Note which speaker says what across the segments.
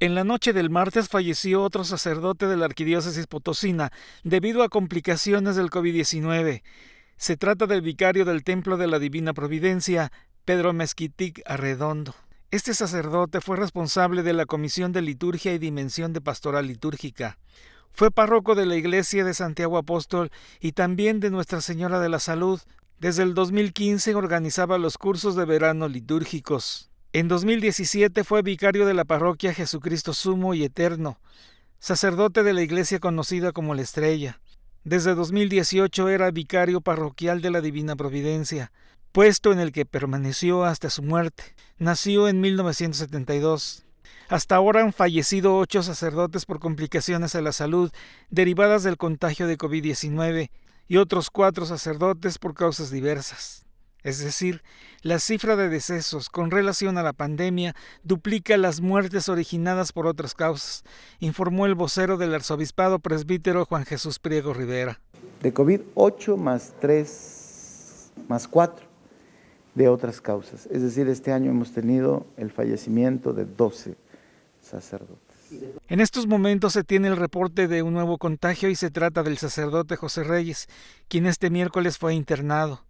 Speaker 1: En la noche del martes falleció otro sacerdote de la arquidiócesis potosina debido a complicaciones del COVID-19. Se trata del vicario del Templo de la Divina Providencia, Pedro Mezquitic Arredondo. Este sacerdote fue responsable de la Comisión de Liturgia y Dimensión de Pastoral Litúrgica. Fue párroco de la Iglesia de Santiago Apóstol y también de Nuestra Señora de la Salud. Desde el 2015 organizaba los cursos de verano litúrgicos. En 2017 fue vicario de la parroquia Jesucristo Sumo y Eterno, sacerdote de la iglesia conocida como la Estrella. Desde 2018 era vicario parroquial de la Divina Providencia, puesto en el que permaneció hasta su muerte. Nació en 1972. Hasta ahora han fallecido ocho sacerdotes por complicaciones a la salud derivadas del contagio de COVID-19 y otros cuatro sacerdotes por causas diversas. Es decir, la cifra de decesos con relación a la pandemia duplica las muertes originadas por otras causas, informó el vocero del arzobispado presbítero Juan Jesús Priego Rivera.
Speaker 2: De COVID, 8 más 3 más 4 de otras causas. Es decir, este año hemos tenido el fallecimiento de 12 sacerdotes.
Speaker 1: En estos momentos se tiene el reporte de un nuevo contagio y se trata del sacerdote José Reyes, quien este miércoles fue internado.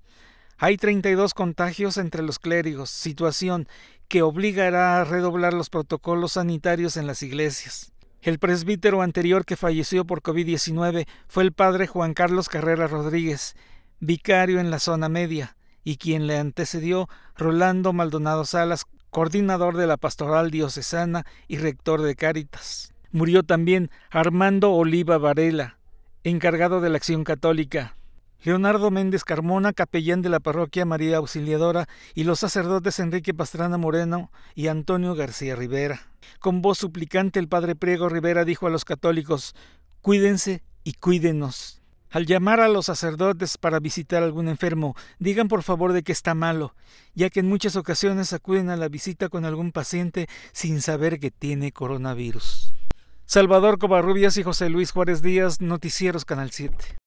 Speaker 1: Hay 32 contagios entre los clérigos, situación que obligará a redoblar los protocolos sanitarios en las iglesias. El presbítero anterior que falleció por COVID-19 fue el padre Juan Carlos Carrera Rodríguez, vicario en la zona media, y quien le antecedió Rolando Maldonado Salas, coordinador de la pastoral diocesana y rector de Cáritas. Murió también Armando Oliva Varela, encargado de la acción católica, Leonardo Méndez Carmona, capellán de la parroquia María Auxiliadora, y los sacerdotes Enrique Pastrana Moreno y Antonio García Rivera. Con voz suplicante el padre Priego Rivera dijo a los católicos, cuídense y cuídenos. Al llamar a los sacerdotes para visitar a algún enfermo, digan por favor de que está malo, ya que en muchas ocasiones acuden a la visita con algún paciente sin saber que tiene coronavirus. Salvador Covarrubias y José Luis Juárez Díaz, Noticieros Canal 7.